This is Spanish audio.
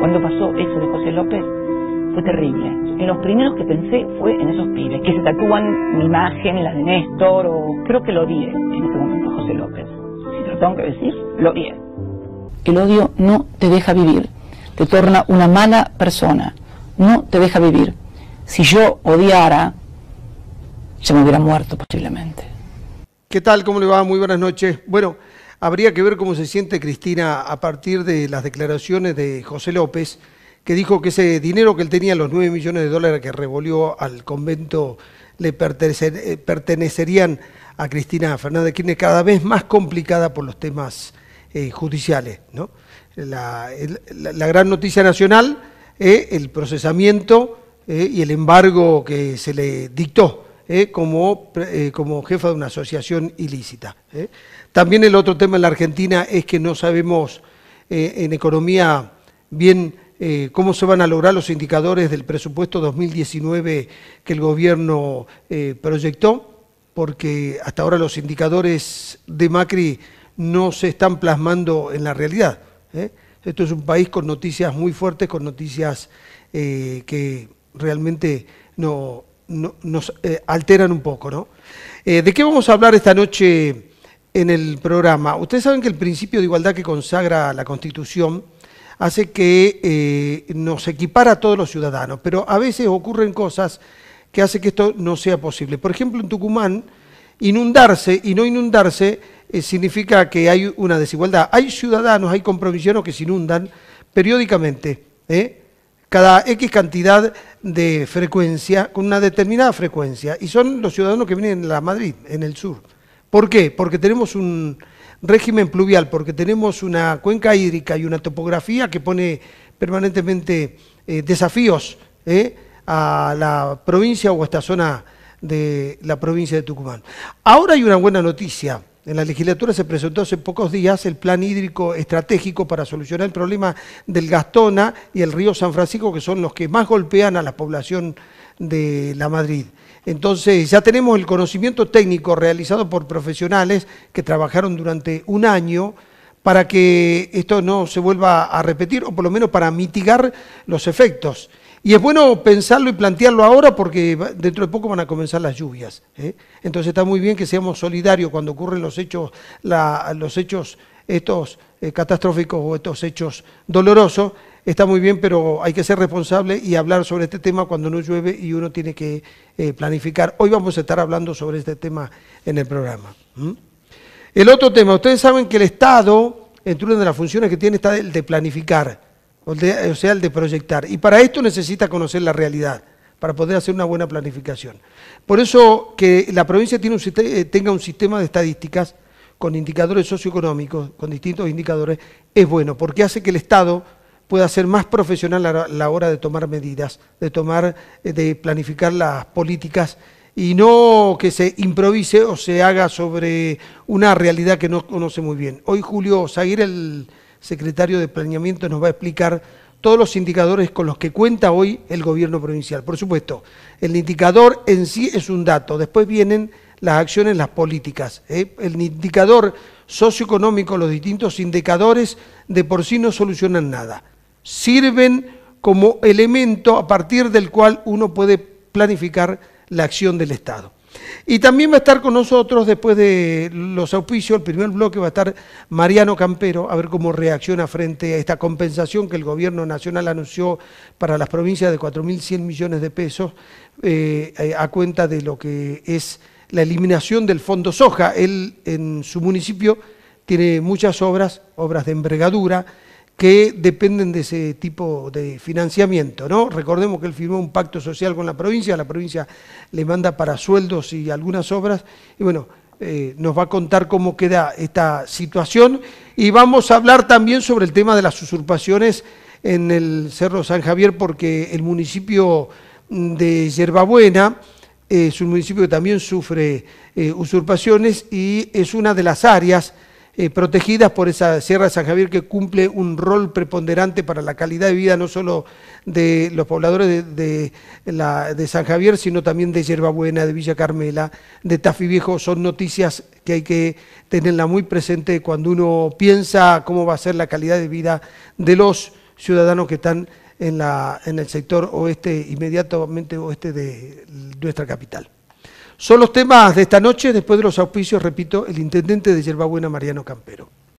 Cuando pasó eso de José López, fue terrible. En los primeros que pensé fue en esos pibes, que se tatúan mi imagen, la de Néstor, o creo que lo odié en ese momento José López. Si lo tengo que decir, lo odié. El odio no te deja vivir, te torna una mala persona, no te deja vivir. Si yo odiara, ya me hubiera muerto posiblemente. ¿Qué tal? ¿Cómo le va? Muy buenas noches. Bueno, Habría que ver cómo se siente Cristina a partir de las declaraciones de José López, que dijo que ese dinero que él tenía, los 9 millones de dólares que revolvió al convento, le eh, pertenecerían a Cristina Fernández es cada vez más complicada por los temas eh, judiciales. La, gran noticia nacional, eh, el procesamiento y el embargo que se le dictó como, como jefa de una asociación ilícita. También el otro tema en la Argentina es que no sabemos eh, en economía bien eh, cómo se van a lograr los indicadores del presupuesto 2019 que el gobierno eh, proyectó, porque hasta ahora los indicadores de Macri no se están plasmando en la realidad. Esto es un país con noticias muy fuertes, con noticias que realmente nos alteran un poco. ¿De qué vamos a hablar esta noche? en el programa. Ustedes saben que el principio de igualdad que consagra la Constitución hace que eh, nos equipara a todos los ciudadanos, pero a veces ocurren cosas que hace que esto no sea posible. Por ejemplo, en Tucumán, inundarse y no inundarse eh, significa que hay una desigualdad. Hay ciudadanos, hay compromisiones que se inundan periódicamente, ¿eh? cada X cantidad de frecuencia, con una determinada frecuencia, y son los ciudadanos que vienen a Madrid, en el sur. ¿Por qué? Porque tenemos un régimen pluvial, porque tenemos una cuenca hídrica y una topografía que pone permanentemente eh, desafíos eh, a la provincia o a esta zona de la provincia de Tucumán. Ahora hay una buena noticia. En la legislatura se presentó hace pocos días el plan hídrico estratégico para solucionar el problema del Gastona y el río San Francisco, que son los que más golpean a la población de la Madrid. Entonces, ya tenemos el conocimiento técnico realizado por profesionales que trabajaron durante un año para que esto no se vuelva a repetir o por lo menos para mitigar los efectos. Y es bueno pensarlo y plantearlo ahora porque dentro de poco van a comenzar las lluvias. ¿eh? Entonces está muy bien que seamos solidarios cuando ocurren los hechos, los hechos estos eh, catastróficos o estos hechos dolorosos está muy bien, pero hay que ser responsable y hablar sobre este tema cuando no llueve y uno tiene que eh, planificar. Hoy vamos a estar hablando sobre este tema en el programa. El otro tema, ustedes saben que el Estado, entre una de las funciones que tiene está el de planificar, o, sea, el de proyectar. Y para esto necesita conocer la realidad para poder hacer una buena planificación. Por eso que la provincia eh, tenga un sistema de estadísticas con indicadores socioeconómicos, con distintos indicadores, es bueno, porque hace que el Estado pueda ser más profesional a la hora de tomar medidas, de tomar, eh, de planificar las políticas y no que se improvise o se haga sobre una realidad que no conoce muy bien. Hoy Julio Zaguir, el secretario de Planeamiento, nos va a explicar todos los indicadores con los que cuenta hoy el gobierno provincial. Por supuesto, el indicador en sí es un dato, después vienen las acciones, las políticas. ¿eh? El indicador socioeconómico, los distintos indicadores de por sí no solucionan nada sirven como elemento a partir del cual uno puede planificar la acción del Estado. Y también va a estar con nosotros, después de los auspicios, el primer bloque va a estar Mariano Campero, a ver cómo reacciona frente a esta compensación que el gobierno nacional anunció para las provincias de 4.100 millones de pesos eh, a cuenta de lo que es la eliminación del fondo soja. Él en su municipio tiene muchas obras, obras de envergadura, que dependen de ese tipo de financiamiento. ¿no? Recordemos que él firmó un pacto social con la provincia, la provincia le manda para sueldos y algunas obras, y bueno, eh, nos va a contar cómo queda esta situación, y vamos a hablar también sobre el tema de las usurpaciones en el Cerro San Javier, porque el municipio de Yerbabuena eh, es un municipio que también sufre eh, usurpaciones y es una de las áreas eh, protegidas por esa Sierra de San Javier que cumple un rol preponderante para la calidad de vida no solo de los pobladores de, San Javier, sino también de Yerbabuena, de Villa Carmela, de Tafi Viejo. Son noticias que hay que tenerla muy presente cuando uno piensa cómo va a ser la calidad de vida de los ciudadanos que están en el sector oeste, inmediatamente oeste de nuestra capital. Son los temas de esta noche, después de los auspicios, repito, el intendente de Yerbabuena, Mariano Campero.